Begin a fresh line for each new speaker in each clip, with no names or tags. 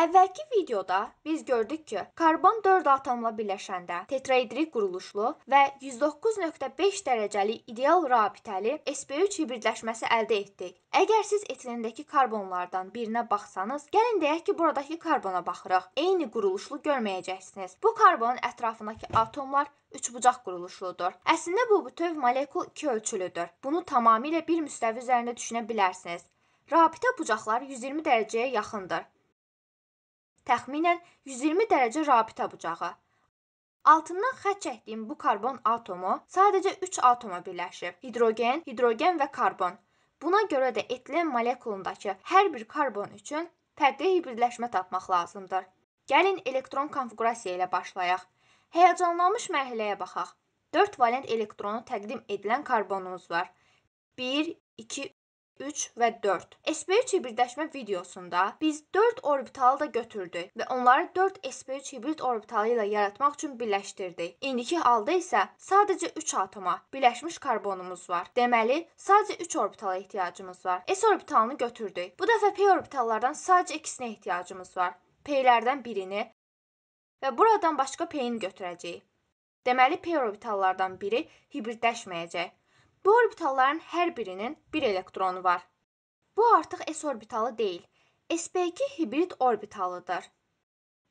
Əvvəlki videoda biz gördük ki, karbon 4 atomla birləşəndə tetraedrik quruluşlu və 109.5 dərəcəli ideal rabitəli sp3 hibridləşməsi əldə etdik. Əgər siz etilindəki karbonlardan birinə baxsanız, gəlin deyək ki, buradakı karbona baxırıq. Eyni quruluşlu görməyəcəksiniz. Bu karbonun ətrafındakı atomlar üçbucaq quruluşludur. Əslində bu bütöv molekul iki ölçülüdür. Bunu tamamilə bir müstəvi üzərində düşünə bilərsiniz. Rabitə bucaqları 120 dərəcəyə yaxındır təxminən 120 dərəcə rabitə bucağı. Altından xətt çəkdiyim bu karbon atomu sadəcə 3 atoma birləşib. Hidrogen, hidrogen və karbon. Buna görə də etilen molekulundakı hər bir karbon üçün fərqli hibridləşmə tapmaq lazımdır. Gəlin elektron konfiqurasiya ilə başlayaq. Həyəcanlanmış mərhələyə baxaq. 4 valent elektronu təqdim edilən karbonumuz var. 1, 2, 3 və 4. SP3 hibridləşmə videosunda biz 4 orbitalı da götürdük və onları 4 SP3 hibrid orbitalı ilə yaratmaq üçün birləşdirdik. İndiki halda isə sadəcə 3 atoma birləşmiş karbonumuz var. Deməli, sadəcə 3 orbitala ehtiyacımız var. S orbitalını götürdük. Bu dəfə p orbitallardan sadəcə ikisinə ehtiyacımız var. P-lərdən birini və buradan başqa P-ni götürəcəyik. Deməli, p orbitallardan biri hibridləşməyəcək. Bu orbitalların hər birinin bir elektronu var. Bu artıq s orbitalı deyil, sp2 hibrid orbitalıdır.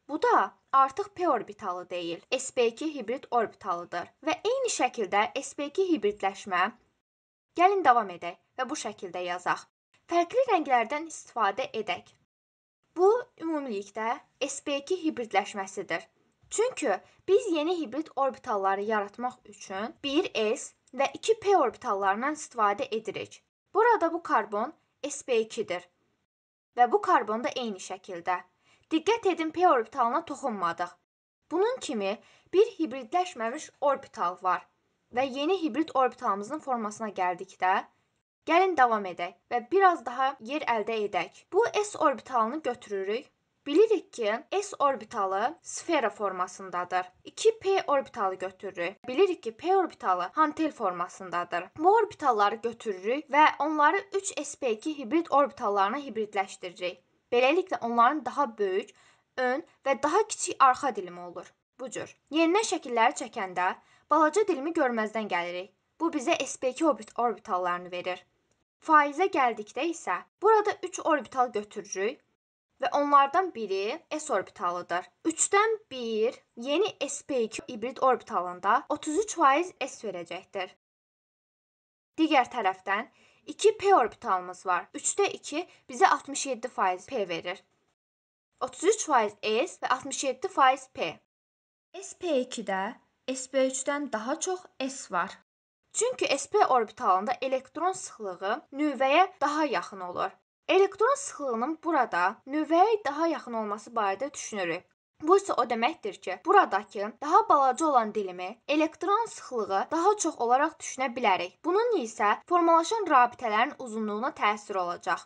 Bu da artıq p orbitalı deyil, sp2 hibrid orbitalıdır və eyni şəkildə sp2 hibridləşmə Gəlin davam edək və bu şəkildə yazaq. Fərqli rənglərdən istifadə edək. Bu ümumilikdə sp2 hibridləşməsidir. Çünki biz yeni hibrid orbitalları yaratmaq üçün 1s və 2p orbitallarından istifadə edirik. Burada bu karbon sp2-dir və bu karbon da eyni şəkildə. Diqqət edin p orbitalına toxunmadıq. Bunun kimi bir hibridləşməmiş orbital var və yeni hibrid orbitalımızın formasına gəldikdə gəlin davam edək və biraz daha yer əldə edək. Bu s orbitalını götürürük Bilirik ki, s orbitalı sfera formasındadır. 2p orbitalı götürürük. Bilirik ki, p orbitalı hantel formasındadır. Bu orbitalları götürürük və onları 3sp2 hibrid orbitallarına hibridləşdiririk. Beləliklə onların daha böyük ön və daha kiçik arxa dilimi olur. Bu cür. Yenidən şəkilləri çəkəndə balaca dilimi görməzdən gəlirik. Bu bizə sp2 orbit orbitallarını verir. Faizə gəldikdə isə burada 3 orbital götürürük və onlardan biri s orbitalıdır. 3-dən 1 yeni sp2 hibrid orbitalında 33% s verəcəkdir. Digər tərəfdən 2p orbitalımız var. 3-də 2 bizə 67% p verir. 33% s və 67% p. sp2-də sp3-dən daha çox s var. Çünki sp orbitalında elektron sıxlığı nüvəyə daha yaxın olur. Elektron sıxlığının burada növbəyə daha yaxın olması barədə düşünürük. Bu isə o deməkdir ki, buradakı daha balaca olan dilimi elektron sıxlığı daha çox olaraq düşünə bilərik. Bunun isə formalaşan rabitələrin uzunluğuna təsir olacaq.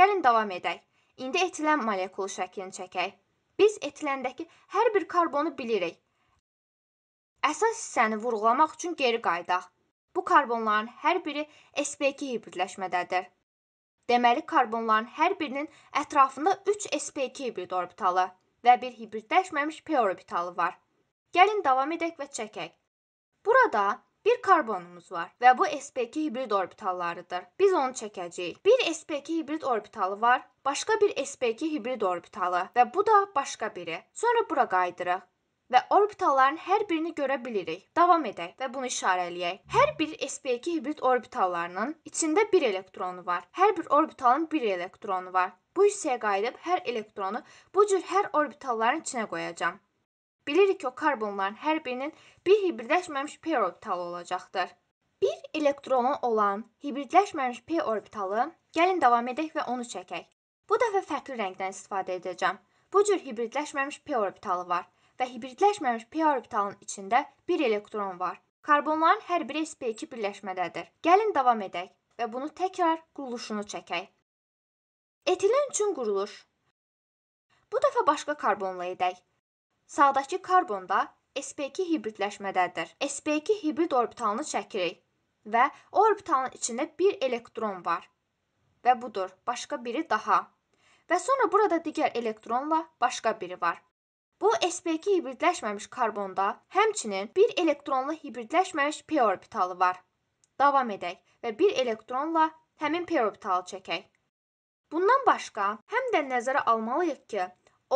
Gəlin davam edək. İndi etilen molekulu şəklini çəkək. Biz etilendəki hər bir karbonu bilirik. Əsas hissəni vurğulamaq üçün geri qayıdaq. Bu karbonların hər biri sp2 hibridləşmədədir. Deməli karbonların hər birinin ətrafında 3 sp2 hibrid orbitalı və bir hibridləşməmiş p orbitalı var. Gəlin davam edək və çəkək. Burada bir karbonumuz var və bu sp2 hibrid orbitallarıdır. Biz onu çəkəcəyik. Bir sp2 hibrid orbitalı var, başqa bir sp2 hibrid orbitalı və bu da başqa biri. Sonra bura qayıdırıq və orbitalların hər birini görə bilirik. Davam edək və bunu işarələyək. Hər bir sp2 hibrid orbitallarının içində 1 elektronu var. Hər bir orbitalın 1 elektronu var. Bu hissəyə qayıdıb hər elektronu bu cür hər orbitalların içinə qoyacağam. Bilirik ki, o karbonların hər birinin bir hibridləşməmiş p orbitalı olacaqdır. Bir elektronu olan hibridləşməmiş p orbitalı, gəlin davam edək və onu çəkək. Bu dəfə fərqli rəngdən istifadə edəcəm. Bu cür hibridləşməmiş p orbitalı var və hibridləşməmiş p orbitalının içində 1 elektron var. Karbonların hər biri sp2 birləşmədədir. Gəlin davam edək və bunu təkrar quruluşunu çəkək. Etilen üçün quruluş. Bu dəfə başqa karbonla edək. Sağdakı karbonda sp2 hibridləşmədədir. sp2 hibrid orbitalını çəkirik və o orbitalın içində 1 elektron var. Və budur, başqa biri daha. Və sonra burada digər elektronla başqa biri var. Bu sp2 hibridləşməmiş karbonda həmçinin bir elektronla hibridləşməmiş p orbitalı var. Davam edək və bir elektronla həmin p orbitalı çəkək. Bundan başqa həm də nəzərə almalıyıq ki,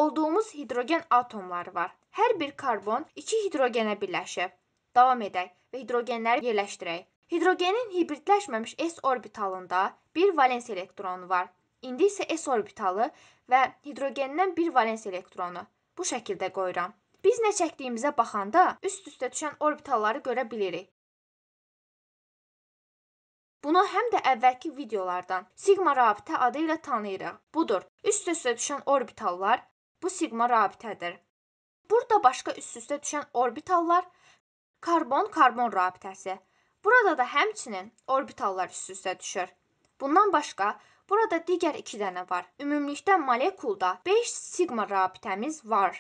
olduğumuz hidrogen atomları var. Hər bir karbon 2 hidrogenə birləşib. Davam edək və hidrogenləri yerləşdirək. Hidrogenin hibridləşməmiş s orbitalında bir valens elektronu var. İndi isə s orbitalı və hidrogendən bir valens elektronu bu şəkildə qoyuram. Biz nə çəkdiyimizə baxanda üst-üstə düşən orbitalları görə bilirik. Bunu həm də əvvəlki videolardan sigma rabitə adı ilə tanıyırıq. Budur. Üst-üstə düşən orbitallar bu sigma rabitədir. Burada başqa üst-üstə düşən orbitallar karbon-karbon rabitəsi. Burada da həmçinin orbitallar üst-üstə düşür. Bundan başqa Burada digər 2 dənə var. Ümumilikdə molekulda 5 sigma rabitəmiz var.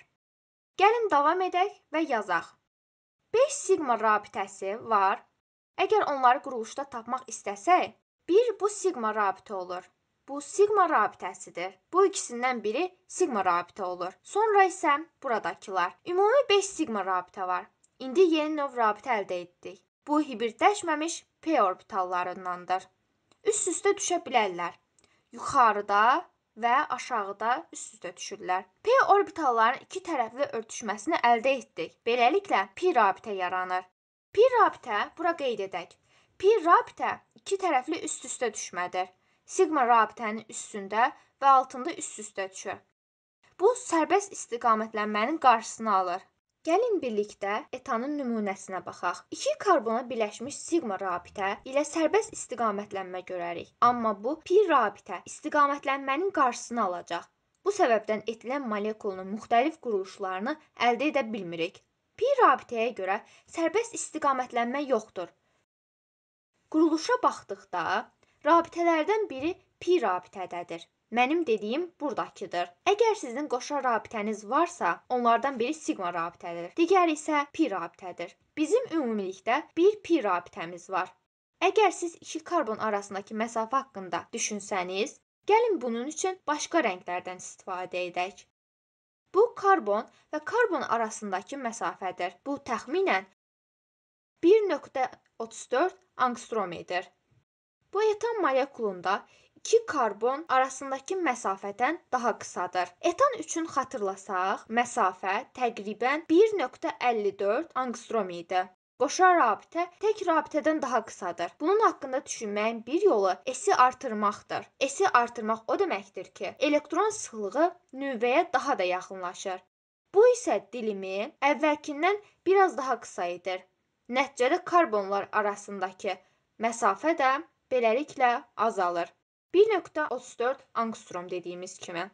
Gəlin davam edək və yazaq. 5 sigma rabitəsi var. Əgər onları quruluşda tapmaq istəsək, bir bu sigma rabitə olur. Bu sigma rabitəsidir. Bu ikisindən biri sigma rabitə olur. Sonra isə buradakılar. Ümumi 5 sigma rabitə var. İndi yeni növ rabitə əldə etdik. Bu hibridləşməmiş p orbitallarındandır. Üst-üstə düşə bilərlər yuxarıda və aşağıda üst-üstə düşürlər. P orbitalların iki tərəfli örtüşməsini əldə etdik. Beləliklə pi rabitə yaranır. Pi rabitə bura qeyd edək. Pi rabitə iki tərəfli üst-üstə düşmədir. Sigma rabitənin üstündə və altında üst-üstə düşür. Bu sərbəst istiqamətlənmənin qarşısını alır. Gəlin birlikdə etanın nümunəsinə baxaq. 2 karbona birləşmiş siqma rabitə ilə sərbəst istiqamətlənmə görərik. Amma bu pi rabitə istiqamətlənmənin qarşısını alacaq. Bu səbəbdən etilən molekulun müxtəlif quruluşlarını əldə edə bilmirik. Pi rabitəyə görə sərbəst istiqamətlənmə yoxdur. Quruluşa baxdıqda rabitələrdən biri pi rabitədədir. Mənim dediyim burdakıdır. Əgər sizin qoşa rabitəniz varsa, onlardan biri siqma rabitədir, digəri isə pi rabitədir. Bizim ümumilikdə bir pi rabitəmiz var. Əgər siz iki karbon arasındakı məsafə haqqında düşünsəniz, gəlin bunun üçün başqa rənglərdən istifadə edək. Bu karbon və karbon arasındakı məsafədir. Bu təxminən 1.34 angstrom edir. Bu etan molekulunda 2 karbon arasındakı məsafədən daha qısadır. Etan üçün xatırlasaq, məsafə təqribən 1.54 angstrom idi. Qoşar rabitə tək rabitədən daha qısadır. Bunun haqqında düşünməyin bir yolu S-i artırmaqdır. S-i artırmaq o deməkdir ki, elektron sıxlığı nüvəyə daha da yaxınlaşır. Bu isə dilimi əvvəlkindən biraz daha qısa edir. Nəticədə karbonlar arasındakı məsafə də beləliklə azalır. 1.34 angstrom dediyimiz kimi.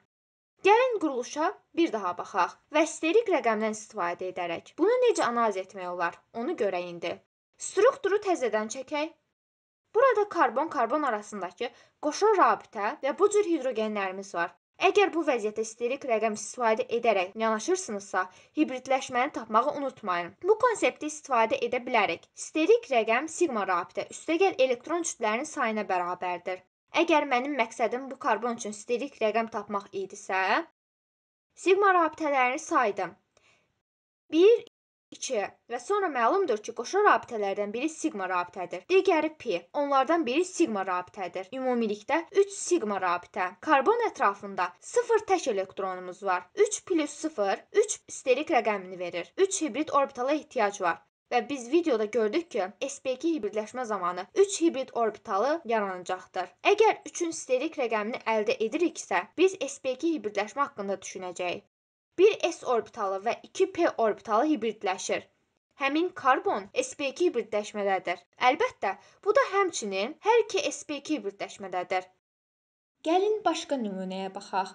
Gəlin quruluşa bir daha baxaq və sterik rəqəmdən istifadə edərək bunu necə analiz etmək olar, onu görək indi. Strukturu təzədən çəkək. Burada karbon-karbon arasındakı qoşa rabitə və bu cür hidrogenlərimiz var. Əgər bu vəziyyətdə sterik rəqəm istifadə edərək yanaşırsınızsa, hibridləşməni tapmağı unutmayın. Bu konsepti istifadə edə bilərik. Sterik rəqəm siqma rabitə üstəgəl elektron cütlərin sayına bərabərdir. Əgər mənim məqsədim bu karbon üçün sterik rəqəm tapmaq idisə, sigma rabitələrini saydım. 1 2 və sonra məlumdur ki, qoşa rabitələrdən biri sigma rabitədir, digəri pi. Onlardan biri sigma rabitədir. Ümumilikdə 3 sigma rabitə. Karbon ətrafında 0 tək elektronumuz var. 3 + 0 3 sterik rəqəmini verir. 3 hibrid orbitala ehtiyac var. Və biz videoda gördük ki, sp2 hibridləşmə zamanı 3 hibrid orbitalı yaranacaqdır. Əgər 3-ün sterik rəqəmini əldə ediriksə, biz sp2 hibridləşmə haqqında düşünəcəyik. Bir s orbitalı və 2 p orbitalı hibridləşir. Həmin karbon sp2 hibridləşmədədir. Əlbəttə, bu da həmçinin hər iki sp2 hibridləşmədədir. Gəlin başqa nümunəyə baxaq.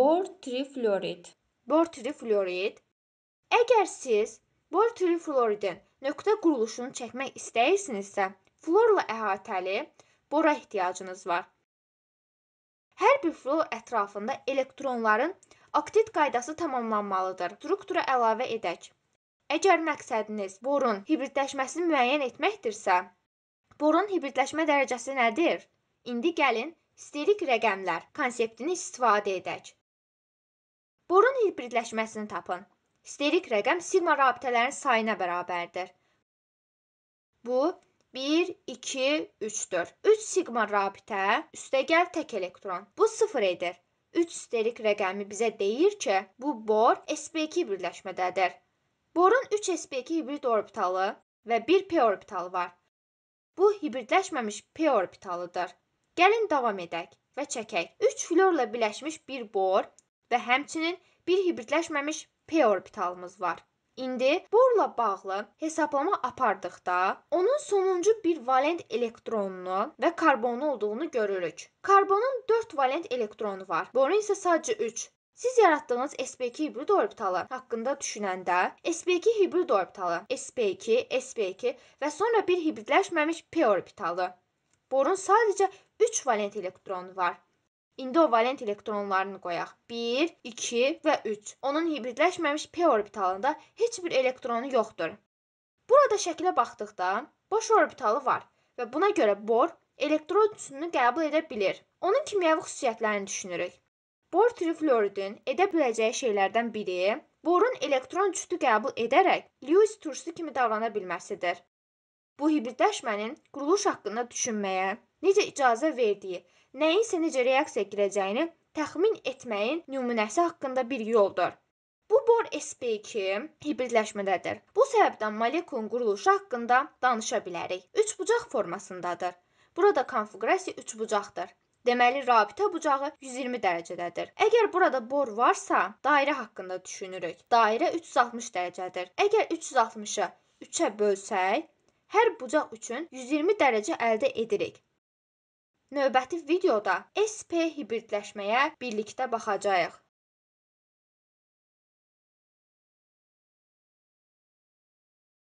Bor trifluorid. Bor trifluorid Əgər siz bor trifluoridin nöqtə quruluşunu çəkmək istəyirsinizsə, florla əhatəli bora ehtiyacınız var. Hər bir flor ətrafında elektronların oktit qaydası tamamlanmalıdır. Struktura əlavə edək. Əgər məqsədiniz borun hibridləşməsini müəyyən etməkdirsə, borun hibridləşmə dərəcəsi nədir? İndi gəlin sterik rəqəmlər konseptini istifadə edək. Borun hibridləşməsini tapın. Sterik rəqəm sigma rabitələrin sayına bərabərdir. Bu 1, 2, 3-dür. 3 sigma rabitə üstəgəl tək elektron. Bu 0 edir. 3 sterik rəqəmi bizə deyir ki, bu bor sp2 birləşmədədir. Borun 3 sp2 hibrid orbitalı və 1 p orbitalı var. Bu hibridləşməmiş p orbitalıdır. Gəlin davam edək və çəkək. 3 florla birləşmiş bir bor və həmçinin bir hibridləşməmiş p orbitalımız var. İndi borla bağlı hesablama apardıqda onun sonuncu bir valent elektronunu və karbonu olduğunu görürük. Karbonun 4 valent elektronu var. Borun isə sadəcə 3. Siz yaratdığınız sp2 hibrid orbitalı haqqında düşünəndə sp2 hibrid orbitalı, sp2, sp2 və sonra bir hibridləşməmiş p orbitalı. Borun sadəcə 3 valent elektronu var. İndi o valent elektronlarını qoyaq. 1, 2 və 3. Onun hibridləşməmiş p orbitalında heç bir elektronu yoxdur. Burada şəkilə baxdıqda boş orbitalı var və buna görə bor elektron tüsününü qəbul edə bilir. Onun kimyəvi xüsusiyyətlərini düşünürük. Bor trifluoridin edə biləcəyi şeylərdən biri borun elektron cütü qəbul edərək Lewis turşusu kimi davrana bilməsidir. Bu hibridləşmənin quruluş haqqında düşünməyə necə icazə verdiyi nəyinsə necə reaksiyaya girəcəyini təxmin etməyin nümunəsi haqqında bir yoldur. Bu bor sp2 hibridləşmədədir. Bu səbəbdən molekulun quruluşu haqqında danışa bilərik. Üçbucaq formasındadır. Burada konfiqurasiya üçbucaqdır. Deməli, rabitə bucağı 120 dərəcədədir. Əgər burada bor varsa, dairə haqqında düşünürük. Dairə 360 dərəcədir. Əgər 360-ı 3-ə bölsək, hər bucaq üçün 120 dərəcə əldə edirik. Növbəti videoda SP hibridləşməyə birlikdə baxacağıq.